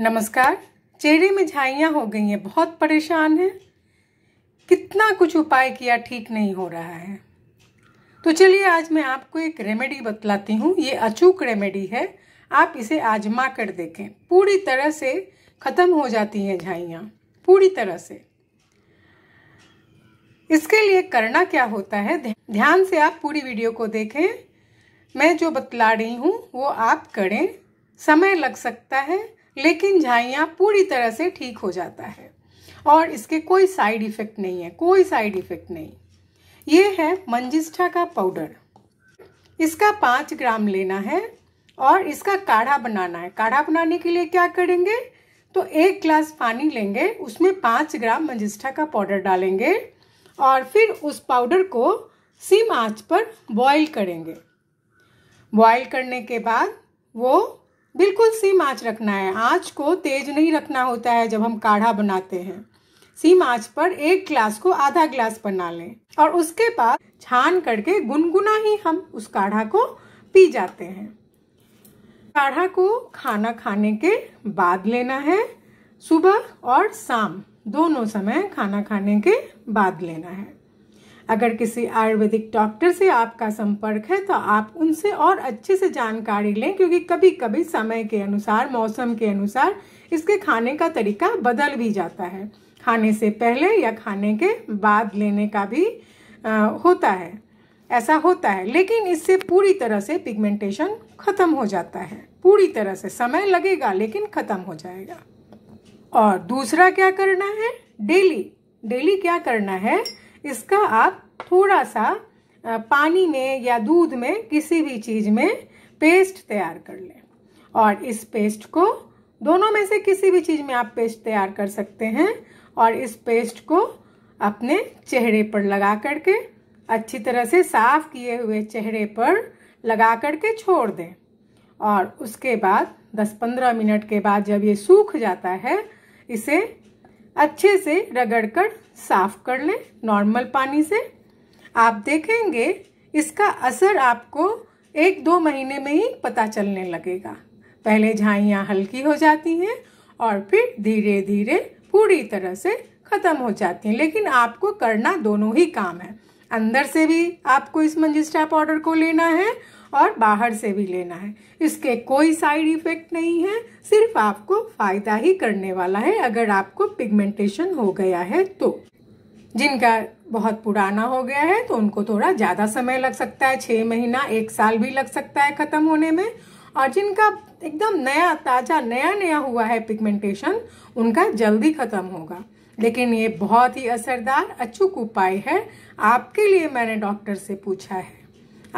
नमस्कार चेहरे में झाइयाँ हो गई हैं बहुत परेशान हैं कितना कुछ उपाय किया ठीक नहीं हो रहा है तो चलिए आज मैं आपको एक रेमेडी बतलाती हूँ ये अचूक रेमेडी है आप इसे आजमा कर देखें पूरी तरह से ख़त्म हो जाती हैं झाइयाँ पूरी तरह से इसके लिए करना क्या होता है ध्यान से आप पूरी वीडियो को देखें मैं जो बतला रही हूँ वो आप करें समय लग सकता है लेकिन झाइयाँ पूरी तरह से ठीक हो जाता है और इसके कोई साइड इफेक्ट नहीं है कोई साइड इफेक्ट नहीं ये है मंजिष्ठा का पाउडर इसका पाँच ग्राम लेना है और इसका काढ़ा बनाना है काढ़ा बनाने के लिए क्या करेंगे तो एक ग्लास पानी लेंगे उसमें पाँच ग्राम मंजिष्ठा का पाउडर डालेंगे और फिर उस पाउडर को सिम आँच पर बॉईल करेंगे बॉईल करने के बाद वो बिल्कुल सीम आँच रखना है आँच को तेज नहीं रखना होता है जब हम काढ़ा बनाते हैं सीम आँच पर एक ग्लास को आधा ग्लास बना लें और उसके बाद छान करके गुनगुना ही हम उस काढ़ा को पी जाते हैं काढ़ा को खाना खाने के बाद लेना है सुबह और शाम दोनों समय खाना खाने के बाद लेना है अगर किसी आयुर्वेदिक डॉक्टर से आपका संपर्क है तो आप उनसे और अच्छे से जानकारी लें क्योंकि कभी कभी समय के अनुसार मौसम के अनुसार इसके खाने का तरीका बदल भी जाता है खाने से पहले या खाने के बाद लेने का भी आ, होता है ऐसा होता है लेकिन इससे पूरी तरह से पिगमेंटेशन खत्म हो जाता है पूरी तरह से समय लगेगा लेकिन खत्म हो जाएगा और दूसरा क्या करना है डेली डेली क्या करना है इसका आप थोड़ा सा पानी में या दूध में किसी भी चीज में पेस्ट तैयार कर लें और इस पेस्ट को दोनों में से किसी भी चीज में आप पेस्ट तैयार कर सकते हैं और इस पेस्ट को अपने चेहरे पर लगा करके अच्छी तरह से साफ किए हुए चेहरे पर लगा करके छोड़ दें और उसके बाद 10-15 मिनट के बाद जब ये सूख जाता है इसे अच्छे से रगड़कर साफ कर लें नॉर्मल पानी से आप देखेंगे इसका असर आपको एक दो महीने में ही पता चलने लगेगा पहले झाइयाँ हल्की हो जाती हैं और फिर धीरे धीरे पूरी तरह से ख़त्म हो जाती हैं लेकिन आपको करना दोनों ही काम है अंदर से भी आपको इस मंजिस्टा पाउडर को लेना है और बाहर से भी लेना है इसके कोई साइड इफेक्ट नहीं है सिर्फ आपको फ़ायदा ही करने वाला है अगर आपको पिगमेंटेशन हो गया है तो जिनका बहुत पुराना हो गया है तो उनको थोड़ा ज़्यादा समय लग सकता है छह महीना एक साल भी लग सकता है ख़त्म होने में और जिनका एकदम नया ताज़ा नया नया हुआ है पिगमेंटेशन उनका जल्दी ख़त्म होगा लेकिन ये बहुत ही असरदार अचूक उपाय है आपके लिए मैंने डॉक्टर से पूछा है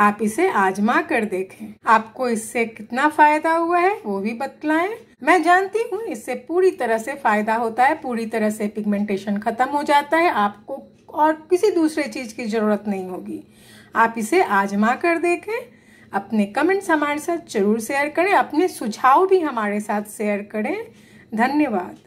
आप इसे आजमा कर देखें आपको इससे कितना फायदा हुआ है वो भी बतलाएं मैं जानती हूँ इससे पूरी तरह से फायदा होता है पूरी तरह से पिगमेंटेशन खत्म हो जाता है आपको और किसी दूसरे चीज की जरूरत नहीं होगी आप इसे आजमा कर देखें अपने कमेंट्स हमारे साथ जरूर शेयर करें अपने सुझाव भी हमारे साथ शेयर करें धन्यवाद